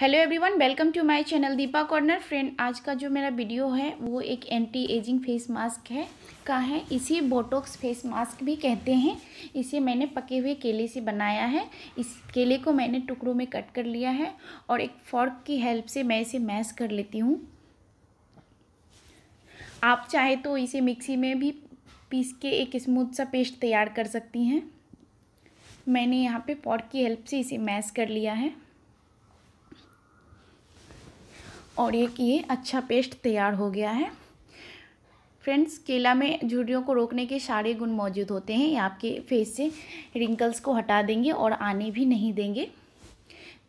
hello everyone welcome to my channel Deepa corner friend आज का जो मेरा वीडियो है वो एक एंटी एजिंग फेस मास्क है का है इसे बोटोक्स फेस मास्क भी कहते हैं इसे मैंने पके हुए केले से बनाया है इस केले को मैंने टुकड़ों में कट कर लिया है और एक फॉर्क की हेल्प से मैं इसे मैश कर लेती हूँ आप चाहे तो इसे मिक्सी में भी पीस के एक स्मूथ सा पेस्ट तैयार कर सकती हैं मैंने यहाँ पे पॉट की हेल्प से इसे मैश कर लिया है और एक ये अच्छा पेस्ट तैयार हो गया है फ्रेंड्स केला में झुर्रियों को रोकने के सारे गुण मौजूद होते हैं ये आपके फेस से रिंकल्स को हटा देंगे और आने भी नहीं देंगे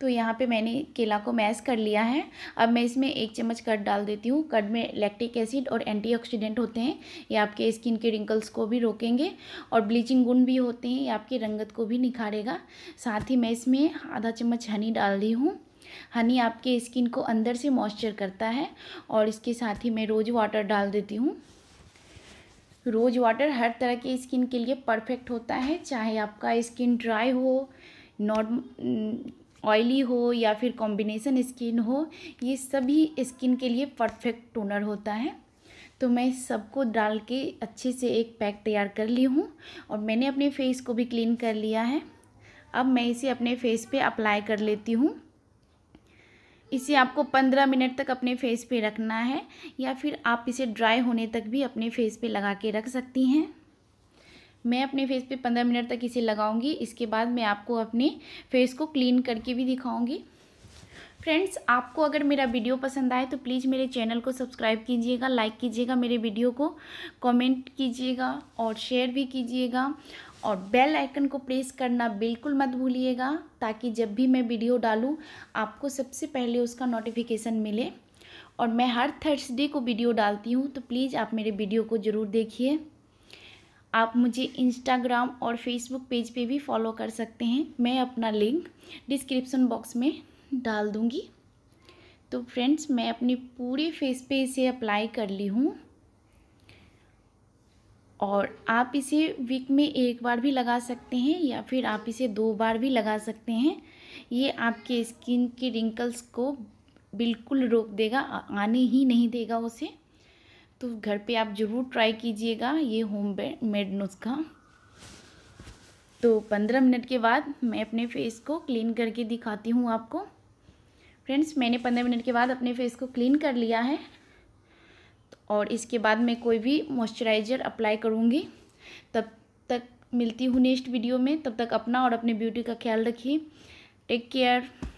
तो यहाँ पे मैंने केला को मैश कर लिया है अब मैं इसमें एक चम्मच कट डाल देती हूँ कट में लैक्टिक एसिड और एंटीऑक्सीडेंट होते हैं ये आपके स्किन के रिंकल्स को भी रोकेंगे और ब्लीचिंग गुण भी होते हैं ये आपकी रंगत को भी निखारेगा साथ ही मैं इसमें आधा चम्मच हनी डाल रही हूँ हनी आपके स्किन को अंदर से मॉइस्चर करता है और इसके साथ ही मैं रोज़ वाटर डाल देती हूँ रोज़ वाटर हर तरह के स्किन के लिए परफेक्ट होता है चाहे आपका स्किन ड्राई हो नॉर्म ऑयली हो या फिर कॉम्बिनेसन स्किन हो ये सभी स्किन के लिए परफेक्ट टोनर होता है तो मैं सबको डाल के अच्छे से एक पैक तैयार कर ली हूँ और मैंने अपने फेस को भी क्लीन कर लिया है अब मैं इसे अपने फेस पे अप्लाई कर लेती हूँ इसे आपको पंद्रह मिनट तक अपने फेस पे रखना है या फिर आप इसे ड्राई होने तक भी अपने फेस पे लगा के रख सकती हैं मैं अपने फेस पे पंद्रह मिनट तक इसे लगाऊंगी इसके बाद मैं आपको अपने फेस को क्लीन करके भी दिखाऊंगी फ्रेंड्स आपको अगर मेरा वीडियो पसंद आए तो प्लीज़ मेरे चैनल को सब्सक्राइब कीजिएगा लाइक कीजिएगा मेरे वीडियो को कमेंट कीजिएगा और शेयर भी कीजिएगा और बेल आइकन को प्रेस करना बिल्कुल मत भूलिएगा ताकि जब भी मैं वीडियो डालूँ आपको सबसे पहले उसका नोटिफिकेशन मिले और मैं हर थर्सडे को वीडियो डालती हूँ तो प्लीज़ आप मेरे वीडियो को ज़रूर देखिए आप मुझे इंस्टाग्राम और फेसबुक पेज पे भी फॉलो कर सकते हैं मैं अपना लिंक डिस्क्रिप्शन बॉक्स में डाल दूँगी तो फ्रेंड्स मैं अपने पूरे फेस पे इसे अप्लाई कर ली हूँ और आप इसे वीक में एक बार भी लगा सकते हैं या फिर आप इसे दो बार भी लगा सकते हैं ये आपके स्किन की रिंकल्स को बिल्कुल रोक देगा आने ही नहीं देगा उसे तो घर पे आप ज़रूर ट्राई कीजिएगा ये होम मेड नुस्खा तो पंद्रह मिनट के बाद मैं अपने फेस को क्लीन करके दिखाती हूँ आपको फ्रेंड्स मैंने पंद्रह मिनट के बाद अपने फेस को क्लीन कर लिया है और इसके बाद मैं कोई भी मॉइस्चराइज़र अप्लाई करूँगी तब तक मिलती हूँ नेक्स्ट वीडियो में तब तक अपना और अपने ब्यूटी का ख्याल रखिए टेक केयर